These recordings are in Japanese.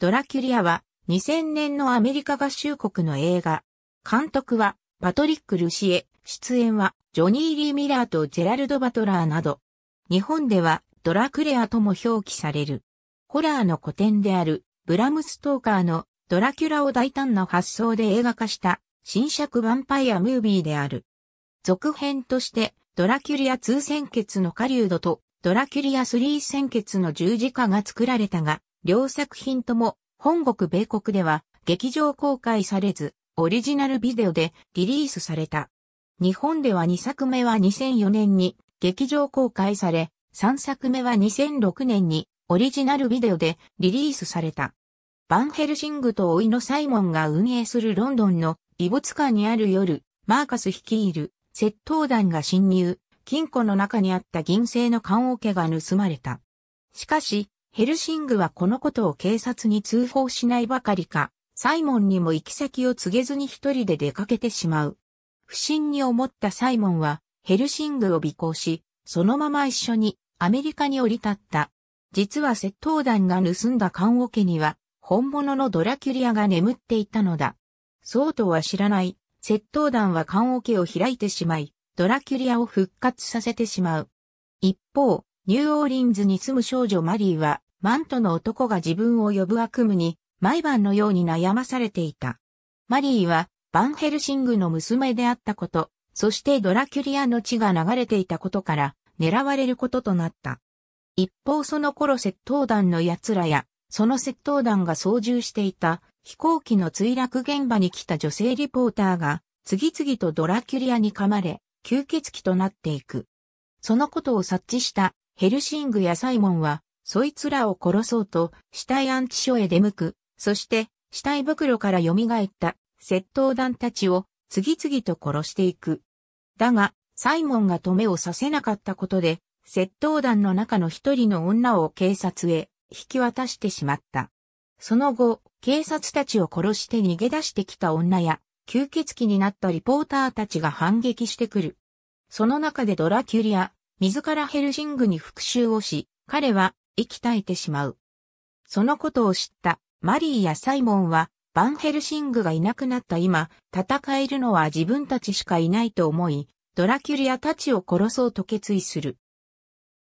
ドラキュリアは2000年のアメリカ合衆国の映画。監督はパトリック・ルシエ、出演はジョニー・リー・ミラーとジェラルド・バトラーなど。日本ではドラクレアとも表記される。ホラーの古典であるブラムストーカーのドラキュラを大胆な発想で映画化した新作ヴァンパイアムービーである。続編としてドラキュリア2戦血の狩人とドラキュリア3戦血の十字架が作られたが、両作品とも本国米国では劇場公開されず、オリジナルビデオでリリースされた。日本では2作目は2004年に劇場公開され、3作目は2006年にオリジナルビデオでリリースされた。バンヘルシングと老いのサイモンが運営するロンドンの異物館にある夜、マーカス率いる窃盗団が侵入、金庫の中にあった銀製の棺桶が盗まれた。しかし、ヘルシングはこのことを警察に通報しないばかりか、サイモンにも行き先を告げずに一人で出かけてしまう。不審に思ったサイモンは、ヘルシングを尾行し、そのまま一緒にアメリカに降り立った。実は窃盗団が盗んだ缶桶には、本物のドラキュリアが眠っていたのだ。そうとは知らない、窃盗団は缶桶を開いてしまい、ドラキュリアを復活させてしまう。一方、ニューオーリンズに住む少女マリーは、マントの男が自分を呼ぶ悪夢に、毎晩のように悩まされていた。マリーは、バンヘルシングの娘であったこと、そしてドラキュリアの血が流れていたことから、狙われることとなった。一方その頃窃盗団の奴らや、その窃盗団が操縦していた飛行機の墜落現場に来た女性リポーターが、次々とドラキュリアに噛まれ、吸血鬼となっていく。そのことを察知したヘルシングやサイモンは、そいつらを殺そうと、死体安置所へ出向く。そして、死体袋から蘇った窃盗団たちを次々と殺していく。だが、サイモンが止めをさせなかったことで、窃盗団の中の一人の女を警察へ引き渡してしまった。その後、警察たちを殺して逃げ出してきた女や、吸血鬼になったリポーターたちが反撃してくる。その中でドラキュリア、自らヘルシングに復讐をし、彼は息絶えてしまう。そのことを知ったマリーやサイモンは、バンヘルシングがいなくなった今、戦えるのは自分たちしかいないと思い、ドラキュリアたちを殺そうと決意する。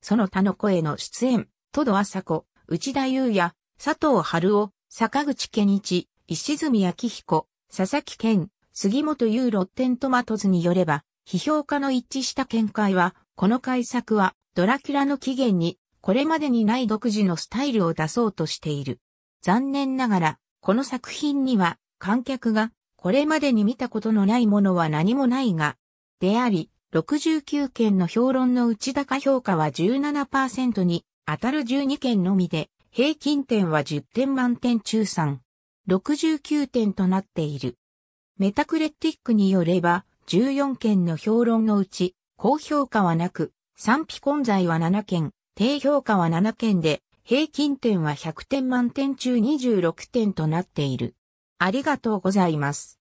その他の声の出演、戸戸麻子、内田優也、佐藤春夫、坂口健一、石積明彦、佐々木健、杉本優ロッテントマトズによれば、批評家の一致した見解は、この改作は、ドラキュラの起源に、これまでにない独自のスタイルを出そうとしている。残念ながら、この作品には、観客が、これまでに見たことのないものは何もないが、であり、69件の評論の内高評価は17%に、当たる12件のみで、平均点は10点満点中3。69点となっている。メタクレティックによれば、14件の評論のうち、高評価はなく、賛否混在は7件、低評価は7件で、平均点は100点満点中26点となっている。ありがとうございます。